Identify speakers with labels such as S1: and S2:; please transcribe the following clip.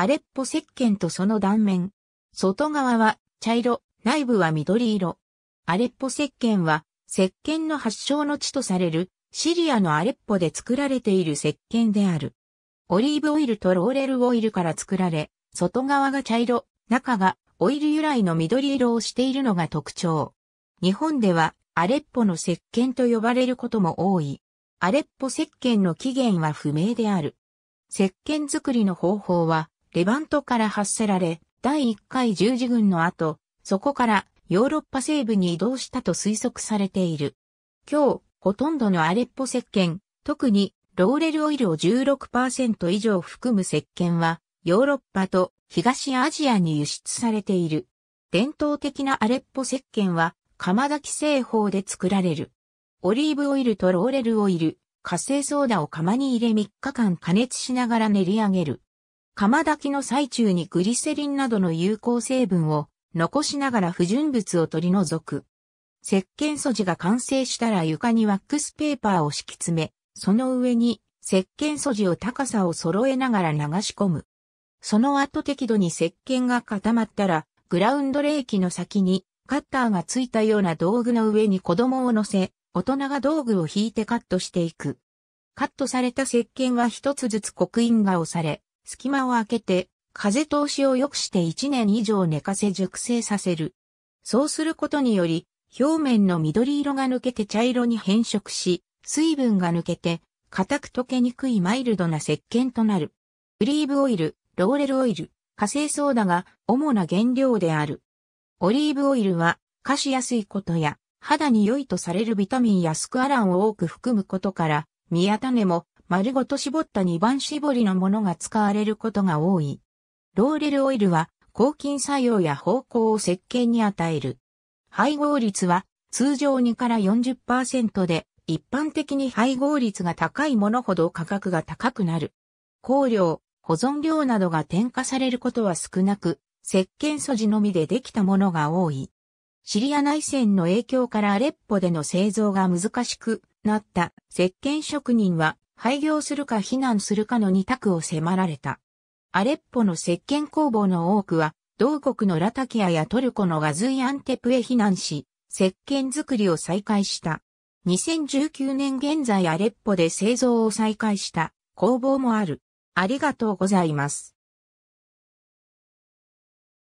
S1: アレッポ石鹸とその断面。外側は茶色、内部は緑色。アレッポ石鹸は石鹸の発祥の地とされるシリアのアレッポで作られている石鹸である。オリーブオイルとローレルオイルから作られ、外側が茶色、中がオイル由来の緑色をしているのが特徴。日本ではアレッポの石鹸と呼ばれることも多い。アレッポ石鹸の起源は不明である。石鹸作りの方法はレバントから発せられ、第1回十字軍の後、そこからヨーロッパ西部に移動したと推測されている。今日、ほとんどのアレッポ石鹸、特にローレルオイルを16%以上含む石鹸は、ヨーロッパと東アジアに輸出されている。伝統的なアレッポ石鹸は、釜炊き製法で作られる。オリーブオイルとローレルオイル、火星ソーダを釜に入れ3日間加熱しながら練り上げる。釜炊きの最中にグリセリンなどの有効成分を残しながら不純物を取り除く。石鹸素地が完成したら床にワックスペーパーを敷き詰め、その上に石鹸素地を高さを揃えながら流し込む。その後適度に石鹸が固まったら、グラウンドレーキの先にカッターがついたような道具の上に子供を乗せ、大人が道具を引いてカットしていく。カットされた石鹸は一つずつ刻印が押され、隙間を空けて、風通しを良くして1年以上寝かせ熟成させる。そうすることにより、表面の緑色が抜けて茶色に変色し、水分が抜けて、固く溶けにくいマイルドな石鹸となる。オリーブオイル、ローレルオイル、火星ソーダが主な原料である。オリーブオイルは、化しやすいことや、肌に良いとされるビタミンやスクアランを多く含むことから、宮種も丸ごと絞った二番絞りのものが使われることが多い。ローレルオイルは抗菌作用や方向を石鹸に与える。配合率は通常2から40%で、一般的に配合率が高いものほど価格が高くなる。香料、保存料などが添加されることは少なく、石鹸素地のみでできたものが多い。シリア内戦の影響からアレッポでの製造が難しくなった石鹸職人は廃業するか避難するかの二択を迫られた。アレッポの石鹸工房の多くは、同国のラタキアやトルコのガズイアンテプへ避難し、石鹸作りを再開した。2019年現在アレッポで製造を再開した工房もある。ありがとうございます。